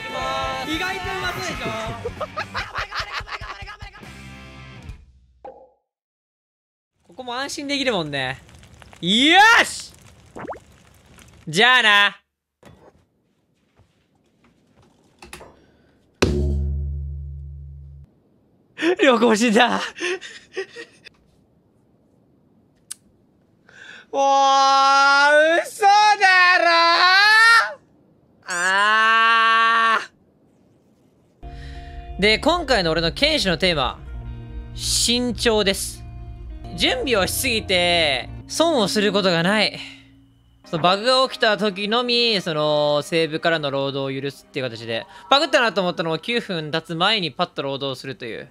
きます意外とうまそうでしょここも安心できるもんねよしじゃあなよこしんだもう嘘だろああで、今回の俺の剣士のテーマ、慎重です。準備をしすぎて、損をすることがない。そのバグが起きた時のみ、その、セーブからの労働を許すっていう形で、バグったなと思ったのも9分経つ前にパッと労働するという、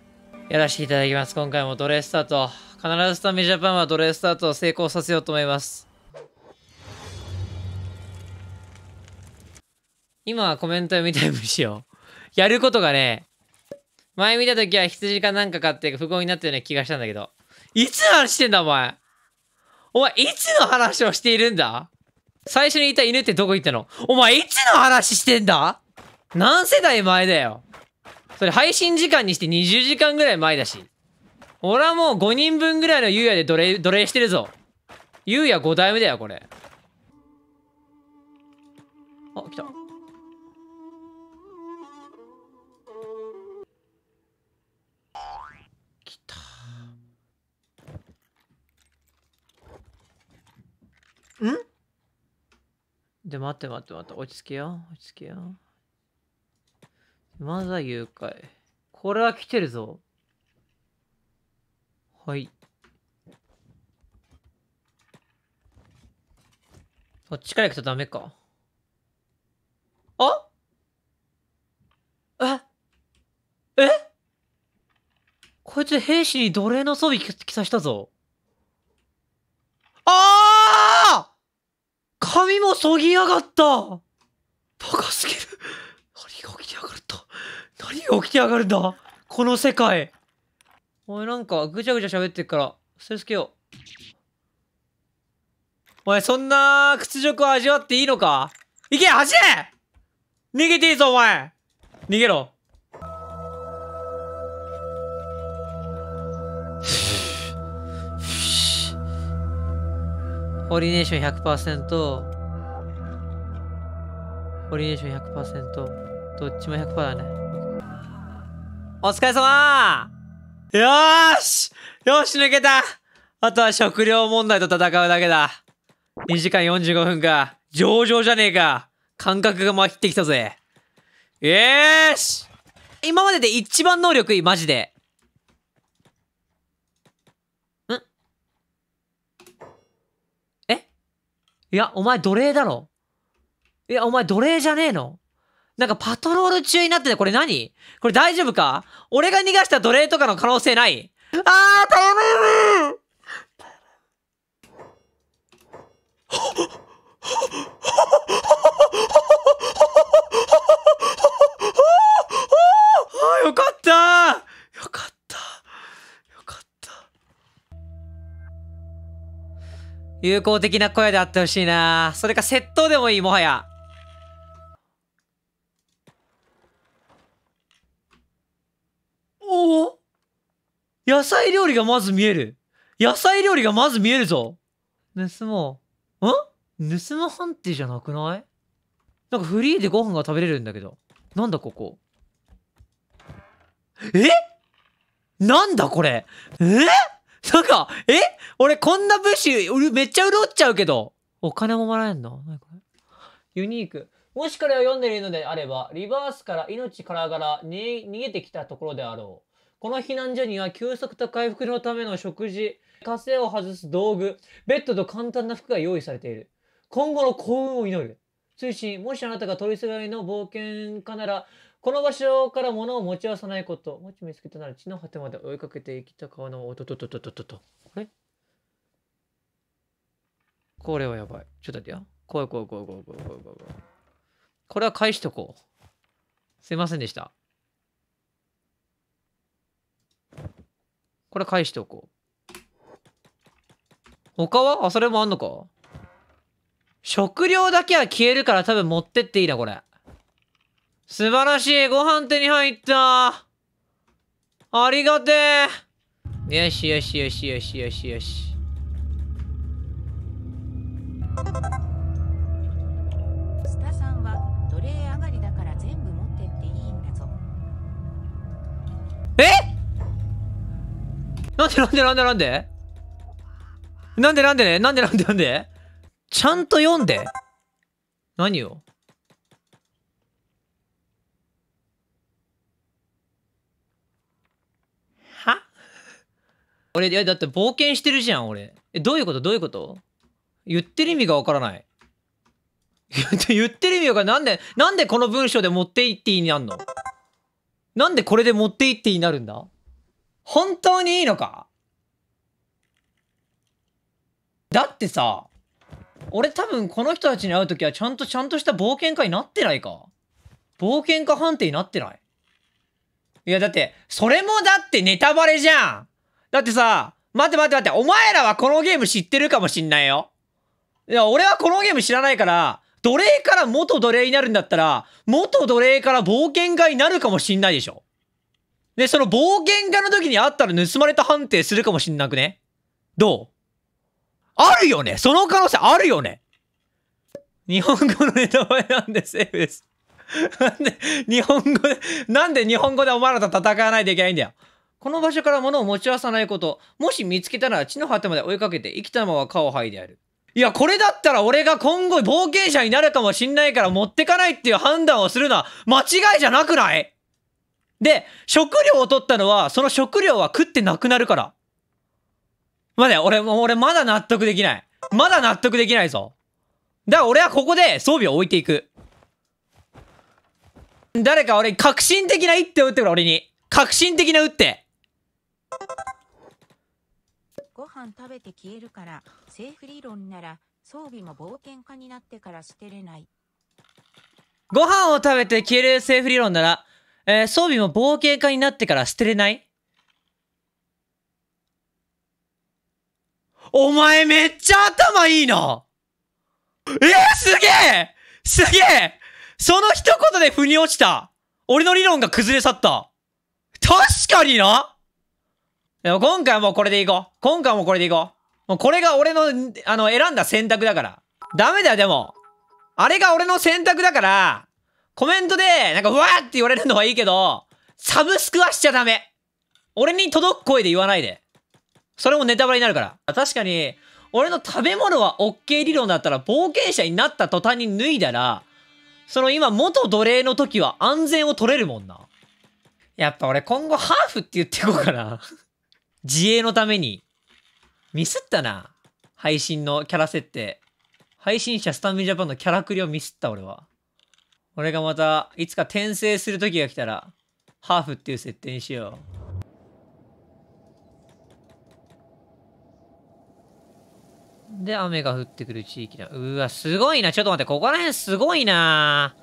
やらせていただきます。今回も奴隷スタート。必ずスタメジャパンは奴隷スタートを成功させようと思います。今はコメント読みたいしよう。やることがね、前見た時は羊かなんか買って不幸になったような気がしたんだけど。いつの話してんだお前お前いつの話をしているんだ最初にいた犬ってどこ行ったのお前いつの話してんだ何世代前だよそれ配信時間にして20時間ぐらい前だし。俺はもう5人分ぐらいの優也で奴隷、奴隷してるぞ。優也5代目だよ、これ。あ、来た。んで、待って待って待って。落ち着けよ。落ち着けよ。まずは誘拐。これは来てるぞ。はい。こっちから行くとダメか。あええこいつ兵士に奴隷の装備着させたぞ。ああ髪もそぎやがったバカすぎる何が起きてやがった何が起きてやがるんだこの世界お前なんかぐちゃぐちゃ喋ってっからストけようお前そんな屈辱を味わっていいのか行け走れ逃げていいぞお前逃げろオリネーション100%オリネーション100%どっちも100%だねお疲れ様よーしよし抜けたあとは食料問題と戦うだけだ2時間45分か上々じゃねえか感覚がまひってきたぜよーし今までで一番能力いいマジでいや、お前奴隷だろ。いや、お前奴隷じゃねえの。なんかパトロール中になってて、これ何これ大丈夫か俺が逃がした奴隷とかの可能性ないあー、頼む あよかった友好的な声であってほしいなそれか窃盗でもいい、もはや。おお野菜料理がまず見える。野菜料理がまず見えるぞ。盗もう。ん盗む判定じゃなくないなんかフリーでご飯が食べれるんだけど。なんだここ。えなんだこれ。えなんか、え俺こんな物資、めっちゃ潤っちゃうけど。お金ももらえんのユニーク。もし彼を読んでいるのであれば、リバースから命からがら逃げてきたところであろう。この避難所には休息と回復のための食事、星を外す道具、ベッドと簡単な服が用意されている。今後の幸運を祈る。通信、もしあなたが取りすがりの冒険家なら、この場所から物を持ち合わさないこと。もち見つけたなら地の果てまで追いかけていきた川の音とととととと。これこれはやばい。ちょっと待ってよ。怖い怖い怖い怖い怖い怖い怖い。これは返しとこう。すいませんでした。これ返しておこう。他はあ、それもあんのか食料だけは消えるから多分持ってっていいな、これ。素晴らしいご飯手に入ったありがてえよしよしよしよしよしよし。スタさんは奴隷上がりだから全部持ってっていいんだぞ。えなんでなんでなんでなんでなんでなんでねなんでなんでなんでちゃんと読んで何を俺、いや、だって冒険してるじゃん、俺。え、どういうことどういうこと言ってる意味がわからない。言ってる意味がなんで、なんでこの文章で持っていっていいになんのなんでこれで持っていっていいになるんだ本当にいいのかだってさ、俺多分この人たちに会う時はちゃんとちゃんとした冒険家になってないか。冒険家判定になってない。いやだって、それもだってネタバレじゃんだってさ、待って待って待って、お前らはこのゲーム知ってるかもしんないよ。いや、俺はこのゲーム知らないから、奴隷から元奴隷になるんだったら、元奴隷から冒険家になるかもしんないでしょ。で、その冒険家の時にあったら盗まれた判定するかもしんなくねどうあるよねその可能性あるよね日本語のネタバレなんでセーフです。なんで、日本語で、なんで日本語でお前らと戦わないといけないんだよ。この場所から物を持ち合わさないこと。もし見つけたら地の果てまで追いかけて、生きたまま顔を剥いでやる。いや、これだったら俺が今後冒険者になるかもしんないから持ってかないっていう判断をするのは間違いじゃなくないで、食料を取ったのは、その食料は食ってなくなるから。まだ、俺、俺まだ納得できない。まだ納得できないぞ。だから俺はここで装備を置いていく。誰か俺、革新的な一手を打ってくれ、俺に。革新的な打って。ご飯食べて消えるから、セーフ理論なら、装備も冒険家になってから捨てれない。ご飯を食べて消えるセーフ理論なら、えー、装備も冒険家になってから捨てれないお前めっちゃ頭いいなえー、すげえすげえその一言で腑に落ちた俺の理論が崩れ去った確かになでも今回はもうこれでいこう。今回はもうこれでいこう。もうこれが俺の、あの、選んだ選択だから。ダメだよ、でも。あれが俺の選択だから、コメントで、なんか、うわーって言われるのはいいけど、サブスクはしちゃダメ。俺に届く声で言わないで。それもネタバレになるから。確かに、俺の食べ物は OK 理論だったら、冒険者になった途端に脱いだら、その今、元奴隷の時は安全を取れるもんな。やっぱ俺今後ハーフって言っていこうかな。自衛のために。ミスったな。配信のキャラ設定。配信者スタミジャパンのキャラクリをミスった俺は。俺がまた、いつか転生する時が来たら、ハーフっていう設定にしよう。で、雨が降ってくる地域だ。うわ、すごいな。ちょっと待って、ここら辺すごいな。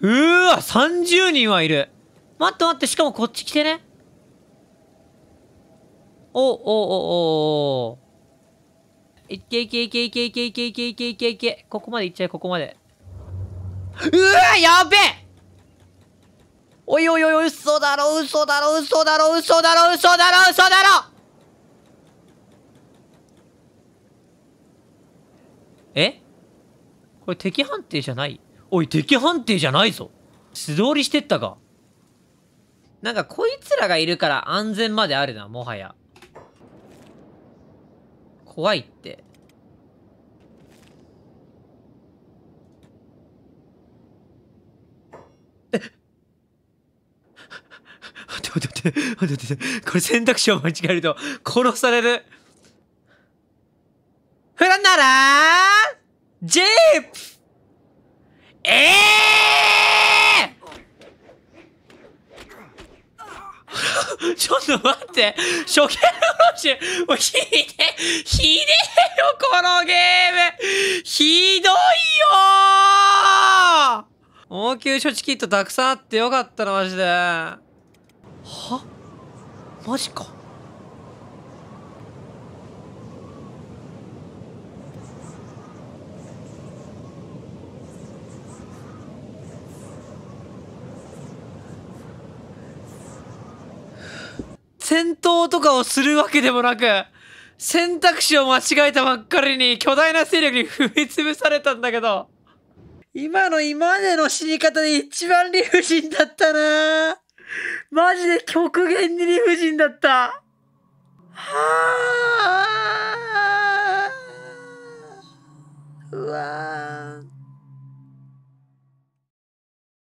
うわ、30人はいる。待って待って、しかもこっち来てね。おおおおいけいけいけいけいけいけいけいけいけいけここまでいっちゃえここまでうわやべえおいおいおい嘘だろ嘘だろ嘘だろ嘘だろ嘘だろ嘘だろえこれ敵判定じゃないおい敵判定じゃないぞ素通りしてったかなんかこいつらがいるから安全まであるなもはや怖いって。待て待て待てててこれ選択肢を間違えると殺されるフランならジープええー ちょっと待って、初見の話、もうひで、ひでよ、このゲームひどいよ応急処置キットたくさんあってよかったな、マジで。はマジか。戦闘とかをするわけでもなく、選択肢を間違えたばっかりに巨大な勢力に踏み潰されたんだけど、今の今までの死に方で一番理不尽だったなマジで極限に理不尽だった。はあ。うわ